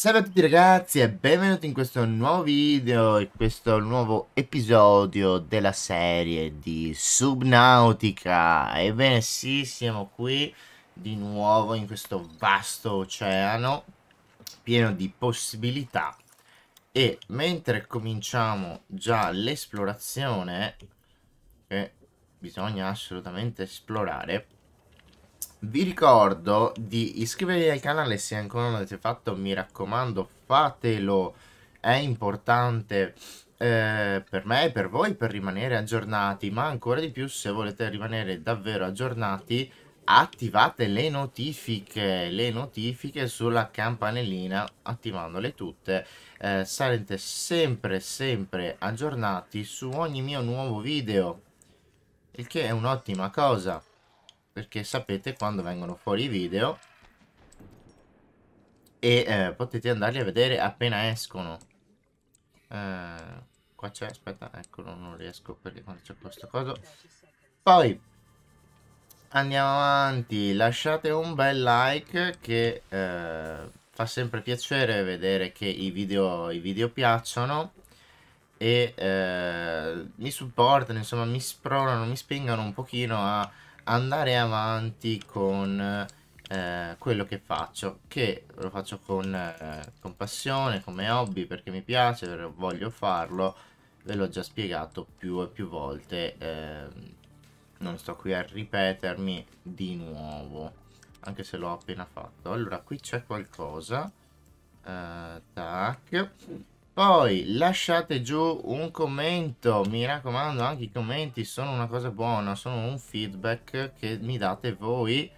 Salve a tutti ragazzi e benvenuti in questo nuovo video e questo nuovo episodio della serie di Subnautica Ebbene sì, siamo qui di nuovo in questo vasto oceano pieno di possibilità E mentre cominciamo già l'esplorazione, che eh, bisogna assolutamente esplorare vi ricordo di iscrivervi al canale se ancora non l'avete fatto, mi raccomando fatelo, è importante eh, per me e per voi per rimanere aggiornati, ma ancora di più se volete rimanere davvero aggiornati attivate le notifiche, le notifiche sulla campanellina, attivandole tutte, eh, sarete sempre sempre aggiornati su ogni mio nuovo video, il che è un'ottima cosa perché sapete quando vengono fuori i video e eh, potete andarli a vedere appena escono eh, qua c'è aspetta eccolo non riesco perché quando c'è questo cosa poi andiamo avanti lasciate un bel like che eh, fa sempre piacere vedere che i video, i video piacciono e eh, mi supportano insomma mi spronano mi spingano un pochino a andare avanti con eh, quello che faccio, che lo faccio con, eh, con passione, come hobby, perché mi piace, perché voglio farlo, ve l'ho già spiegato più e più volte, eh, non sto qui a ripetermi di nuovo, anche se l'ho appena fatto. Allora, qui c'è qualcosa, eh, tac poi lasciate giù un commento, mi raccomando anche i commenti sono una cosa buona, sono un feedback che mi date voi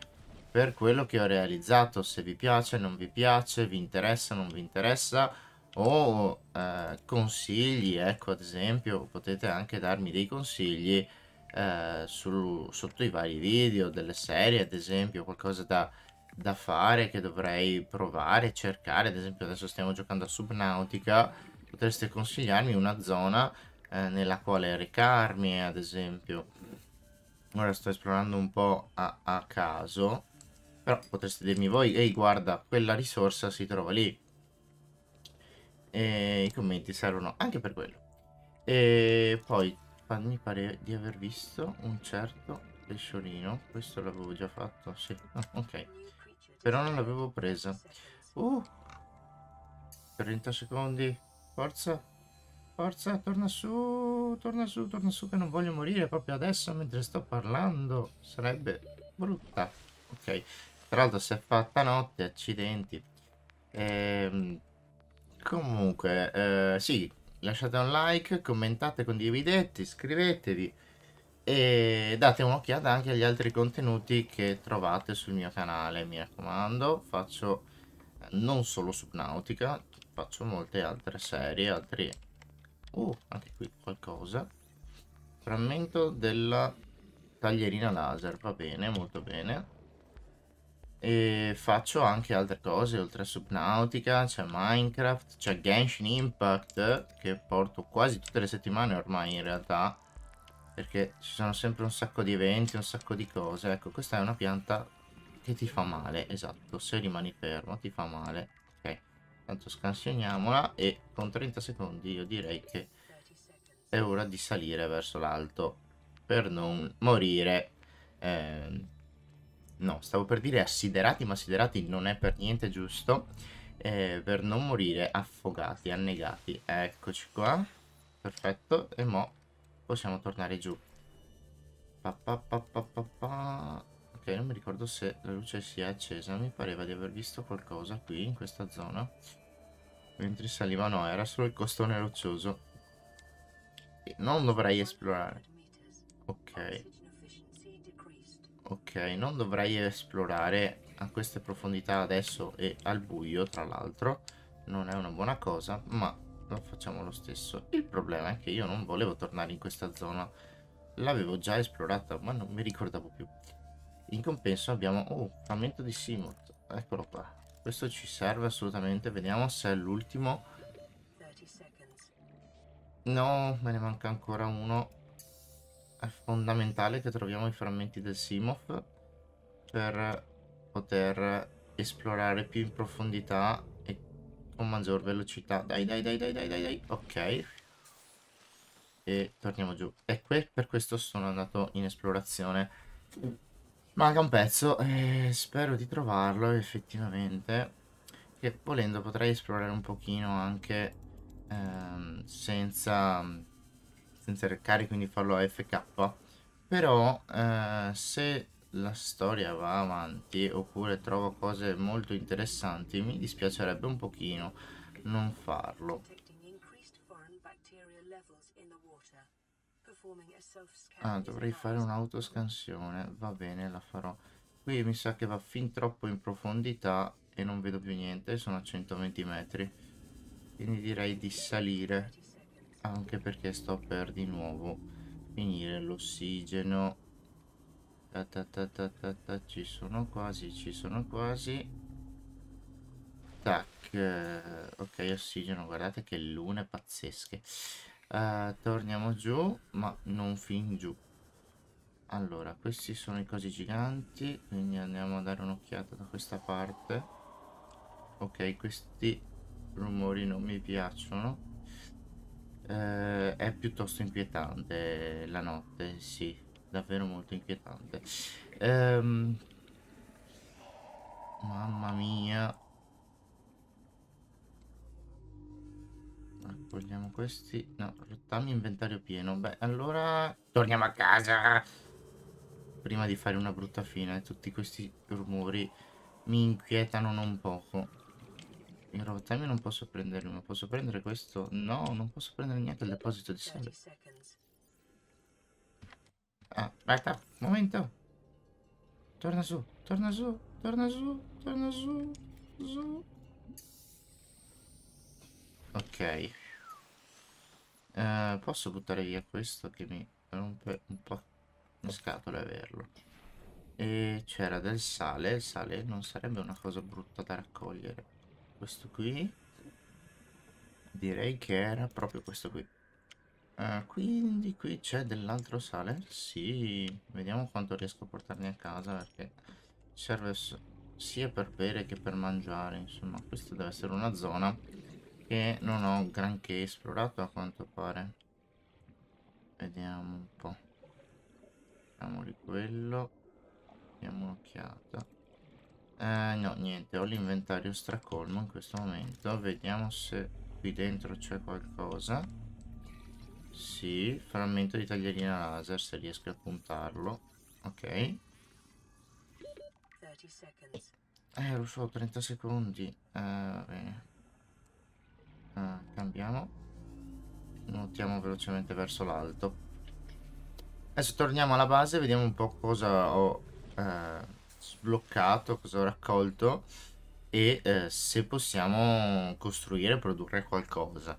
per quello che ho realizzato, se vi piace, non vi piace, vi interessa, non vi interessa o eh, consigli, ecco ad esempio potete anche darmi dei consigli eh, su, sotto i vari video delle serie ad esempio, qualcosa da da fare che dovrei provare, cercare, ad esempio adesso stiamo giocando a Subnautica, potreste consigliarmi una zona eh, nella quale recarmi, ad esempio. Ora sto esplorando un po' a, a caso, però potreste dirmi voi, ehi guarda, quella risorsa si trova lì. E i commenti servono anche per quello. E poi mi pare di aver visto un certo pesciolino, questo l'avevo già fatto, sì, ok. Però non l'avevo presa. Uh! 30 secondi. Forza. Forza, torna su, torna su, torna su che non voglio morire proprio adesso mentre sto parlando. Sarebbe brutta. Ok. Tra l'altro si è fatta notte, accidenti. Ehm, comunque, eh, sì, lasciate un like, commentate, condividete, iscrivetevi e date un'occhiata anche agli altri contenuti che trovate sul mio canale mi raccomando faccio eh, non solo Subnautica faccio molte altre serie altri uh, anche qui qualcosa frammento della taglierina laser va bene molto bene e faccio anche altre cose oltre a Subnautica c'è Minecraft c'è Genshin Impact che porto quasi tutte le settimane ormai in realtà perché ci sono sempre un sacco di eventi, un sacco di cose. Ecco, questa è una pianta che ti fa male, esatto, se rimani fermo ti fa male. Ok, tanto scansioniamola e con 30 secondi io direi che è ora di salire verso l'alto per non morire. Eh, no, stavo per dire assiderati, ma assiderati non è per niente giusto. Eh, per non morire affogati, annegati. Eccoci qua. Perfetto, e mo' possiamo tornare giù. Pa, pa, pa, ok, non mi ricordo se la luce si è accesa. Mi pareva di aver visto qualcosa qui, in questa zona. Mentre saliva, no, era solo il costone roccioso. E non dovrei esplorare. Ok. Ok, non dovrei esplorare a queste profondità adesso e al buio, tra l'altro. Non è una buona cosa, ma d'accordo, facciamo lo stesso. Il problema è che io non volevo tornare in questa zona, l'avevo già esplorata ma non mi ricordavo più. In compenso abbiamo... Oh, frammento di Simoth. eccolo qua. Questo ci serve assolutamente, vediamo se è l'ultimo. No, me ne manca ancora uno. È fondamentale che troviamo i frammenti del Simoth. per poter esplorare più in profondità con maggior velocità. Dai, dai, dai, dai, dai, dai, dai. Ok. E torniamo giù. E que per questo sono andato in esplorazione. Manca un pezzo. Eh, spero di trovarlo effettivamente. Che volendo potrei esplorare un pochino anche ehm, senza, senza recare, quindi farlo AFK. Però eh, se la storia va avanti oppure trovo cose molto interessanti, mi dispiacerebbe un pochino non farlo. Ah, dovrei fare un'autoscansione, va bene, la farò. Qui mi sa che va fin troppo in profondità e non vedo più niente, sono a 120 metri. Quindi direi di salire, anche perché sto per di nuovo finire l'ossigeno ta, ta, ta, ta, ta, ta, ci sono quasi, ci sono quasi. Tac. Eh, ok, ossigeno, guardate che lune pazzesche. Uh, torniamo giù, ma non fin giù. Allora, questi sono i cosi giganti, quindi andiamo a dare un'occhiata da questa parte. Ok, questi rumori non mi piacciono. Uh, è piuttosto inquietante la notte, sì davvero molto inquietante. Ehm, mamma mia. Accogliamo ah, questi. No, rottami inventario pieno. Beh, allora torniamo a casa. Prima di fare una brutta fine, tutti questi rumori mi inquietano non poco. Il rottami non posso prenderlo, ma posso prendere questo? No, non posso prendere neanche il deposito di sale. Ah, aspetta, un momento. Torna su, torna su, torna su, torna su, su. Ok. Uh, posso buttare via questo che mi rompe un po' le scatole averlo. E c'era del sale, il sale non sarebbe una cosa brutta da raccogliere. Questo qui direi che era proprio questo qui eh, quindi qui c'è dell'altro sale? Sì, vediamo quanto riesco a portarne a casa perché serve sia per bere che per mangiare, insomma questa deve essere una zona che non ho granché esplorato a quanto pare. Vediamo un po'. Vediamo di quello, diamo un'occhiata. Eh, no, niente, ho l'inventario stracolmo in questo momento, vediamo se qui dentro c'è qualcosa. Sì, frammento di taglierina laser se riesco a puntarlo. Ok. Eh, lo so, 30 secondi. Eh, bene. Eh, cambiamo. Nuotiamo velocemente verso l'alto. Adesso torniamo alla base, vediamo un po' cosa ho eh, sbloccato, cosa ho raccolto e eh, se possiamo costruire e produrre qualcosa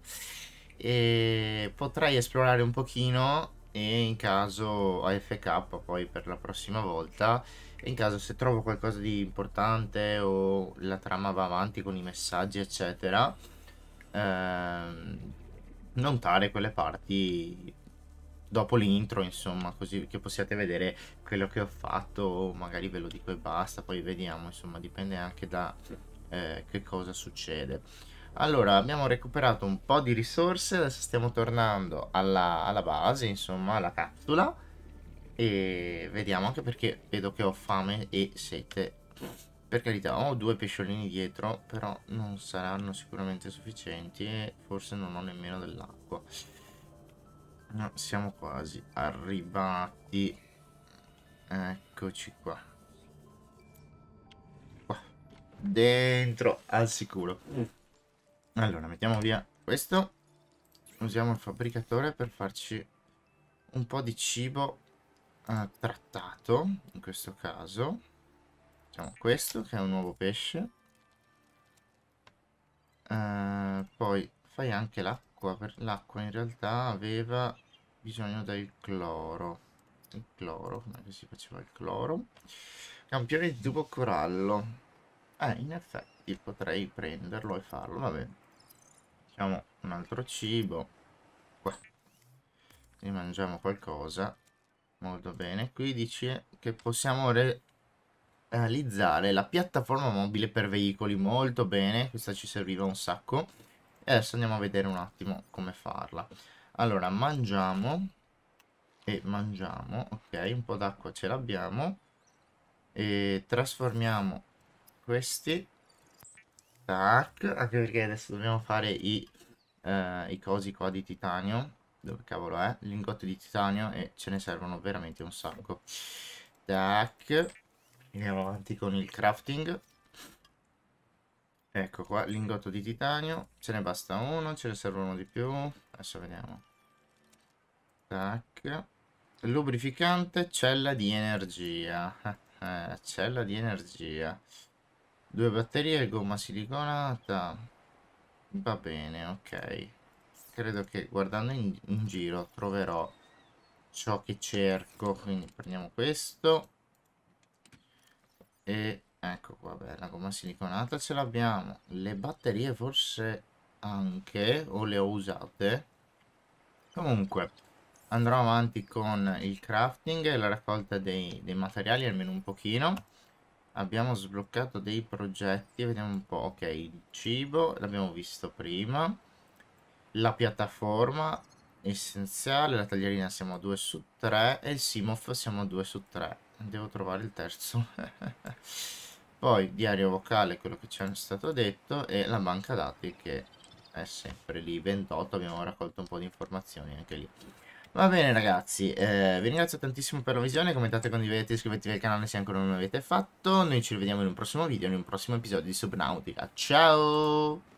e potrei esplorare un pochino e in caso AFK poi per la prossima volta e in caso se trovo qualcosa di importante o la trama va avanti con i messaggi eccetera ehm, notare quelle parti dopo l'intro insomma così che possiate vedere quello che ho fatto magari ve lo dico e basta poi vediamo insomma dipende anche da eh, che cosa succede allora, abbiamo recuperato un po' di risorse, adesso stiamo tornando alla, alla base, insomma, alla capsula. E vediamo anche perché vedo che ho fame e sete. Per carità, ho due pesciolini dietro, però non saranno sicuramente sufficienti e forse non ho nemmeno dell'acqua. No, siamo quasi arrivati. Eccoci qua. Qua. Dentro, al sicuro. Mm. Allora, mettiamo via questo. Usiamo il fabbricatore per farci un po' di cibo uh, trattato, in questo caso. Facciamo questo, che è un nuovo pesce. Uh, poi fai anche l'acqua, l'acqua in realtà aveva bisogno del cloro. Il cloro, come si faceva il cloro? Campione di tubo corallo. Eh, in effetti potrei prenderlo e farlo, va bene. Facciamo un altro cibo. Qua. E mangiamo qualcosa. Molto bene. Qui dice che possiamo realizzare la piattaforma mobile per veicoli. Molto bene. Questa ci serviva un sacco. E adesso andiamo a vedere un attimo come farla. Allora, mangiamo. E mangiamo. Ok, un po' d'acqua ce l'abbiamo. E trasformiamo questi Tac, anche perché adesso dobbiamo fare i, eh, i cosi qua di titanio. Dove cavolo è? Lingotti di titanio e ce ne servono veramente un sacco. Tac. Andiamo avanti con il crafting. Ecco qua, lingotto di titanio. Ce ne basta uno, ce ne servono di più. Adesso vediamo. Tac. Lubrificante, cella di energia. Eh, cella di energia. Due batterie, gomma siliconata. Va bene, ok. Credo che guardando in, in giro troverò ciò che cerco. Quindi prendiamo questo. E ecco qua, beh, la gomma siliconata ce l'abbiamo. Le batterie forse anche, o le ho usate. Comunque, andrò avanti con il crafting e la raccolta dei, dei materiali almeno un pochino abbiamo sbloccato dei progetti vediamo un po' ok il cibo l'abbiamo visto prima la piattaforma essenziale la taglierina siamo a 2 su 3 e il simof siamo a 2 su 3 devo trovare il terzo poi diario vocale quello che ci è stato detto e la banca dati che è sempre lì 28 abbiamo raccolto un po' di informazioni anche lì Va bene ragazzi, eh, vi ringrazio tantissimo per la visione, commentate, condividete, iscrivetevi al canale se ancora non l'avete fatto, noi ci rivediamo in un prossimo video, in un prossimo episodio di Subnautica, ciao!